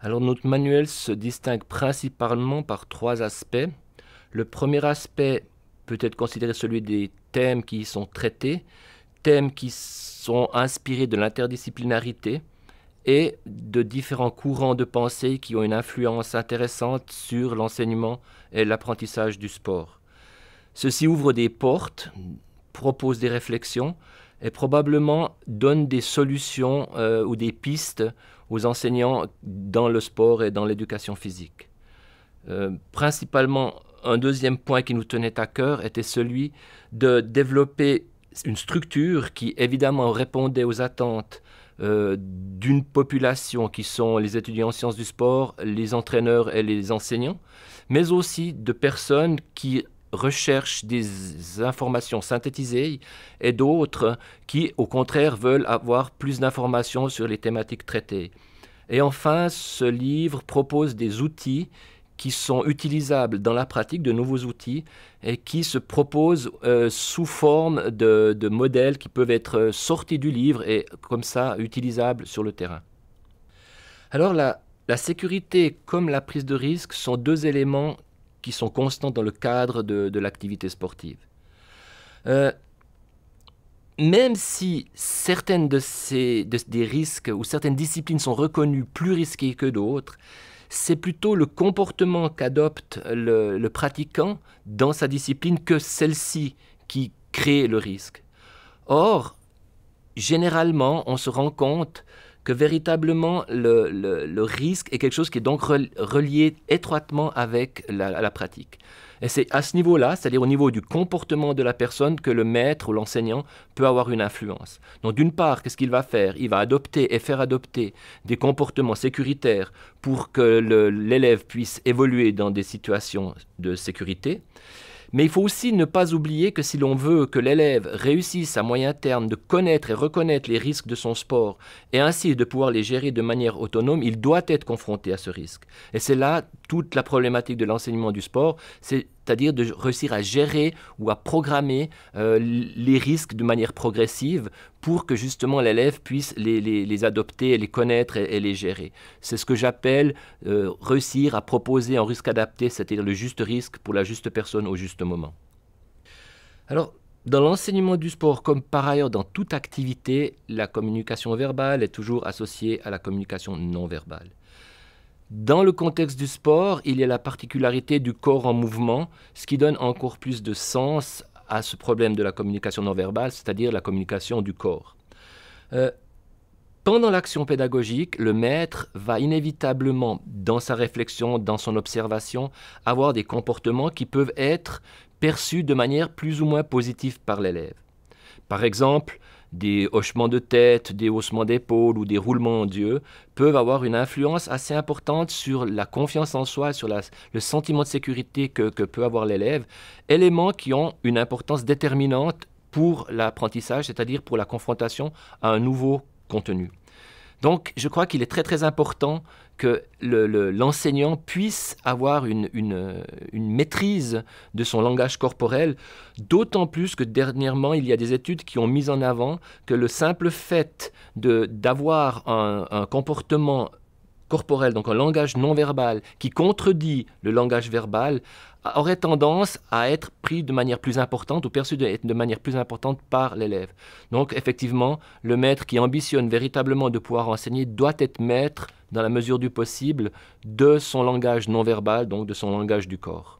Alors notre manuel se distingue principalement par trois aspects. Le premier aspect peut être considéré celui des thèmes qui y sont traités, thèmes qui sont inspirés de l'interdisciplinarité et de différents courants de pensée qui ont une influence intéressante sur l'enseignement et l'apprentissage du sport. Ceci ouvre des portes, propose des réflexions et probablement donne des solutions euh, ou des pistes aux enseignants dans le sport et dans l'éducation physique. Euh, principalement, un deuxième point qui nous tenait à cœur était celui de développer une structure qui évidemment répondait aux attentes euh, d'une population qui sont les étudiants en sciences du sport, les entraîneurs et les enseignants, mais aussi de personnes qui recherche des informations synthétisées et d'autres qui, au contraire, veulent avoir plus d'informations sur les thématiques traitées. Et enfin, ce livre propose des outils qui sont utilisables dans la pratique, de nouveaux outils, et qui se proposent euh, sous forme de, modèles qui peuvent être sortis du livre et comme ça utilisables sur le terrain. Alors la, la sécurité comme la prise de risque sont deux éléments qui sont constantes dans le cadre de, l'activité sportive. Euh, même si certaines de ces des risques ou certaines disciplines sont reconnues plus risquées que d'autres, c'est plutôt le comportement qu'adopte le, le, pratiquant dans sa discipline que celle-ci qui crée le risque. Or, généralement, on se rend compte que véritablement le, risque est quelque chose qui est donc relié étroitement avec la, la pratique. Et c'est à ce niveau-là, c'est-à-dire au niveau du comportement de la personne, que le maître ou l'enseignant peut avoir une influence. Donc d'une part, qu'est-ce qu'il va faire Il va adopter et faire adopter des comportements sécuritaires pour que l'élève puisse évoluer dans des situations de sécurité. Mais il faut aussi ne pas oublier que si l'on veut que l'élève réussisse à moyen terme de connaître et reconnaître les risques de son sport et ainsi de pouvoir les gérer de manière autonome, il doit être confronté à ce risque. Et c'est là toute la problématique de l'enseignement du sport, c'est c'est-à-dire de réussir à gérer ou à programmer euh, les risques de manière progressive pour que justement l'élève puisse les, adopter, les connaître et, les gérer. C'est ce que j'appelle euh, réussir à proposer un risque adapté, c'est-à-dire le juste risque pour la juste personne au juste moment. Alors, dans l'enseignement du sport, comme par ailleurs dans toute activité, la communication verbale est toujours associée à la communication non verbale. Dans le contexte du sport, il y a la particularité du corps en mouvement, ce qui donne encore plus de sens à ce problème de la communication non verbale, c'est-à-dire la communication du corps. Euh, pendant l'action pédagogique, le maître va inévitablement, dans sa réflexion, dans son observation, avoir des comportements qui peuvent être perçus de manière plus ou moins positive par l'élève. Par exemple, des hochements de tête, des haussements d'épaules ou des roulements d'yeux peuvent avoir une influence assez importante sur la confiance en soi, sur le sentiment de sécurité que, que peut avoir l'élève, éléments qui ont une importance déterminante pour l'apprentissage, c'est-à-dire pour la confrontation à un nouveau contenu. Donc, je crois qu'il est très très important que l'enseignant puisse avoir une, maîtrise de son langage corporel, d'autant plus que dernièrement, il y a des études qui ont mis en avant que le simple fait d'avoir un, un comportement corporel, donc un langage non verbal, qui contredit le langage verbal, aurait tendance à être pris de manière plus importante ou perçu de, de manière plus importante par l'élève. Donc effectivement, le maître qui ambitionne véritablement de pouvoir enseigner doit être maître, dans la mesure du possible, de son langage non verbal, donc de son langage du corps.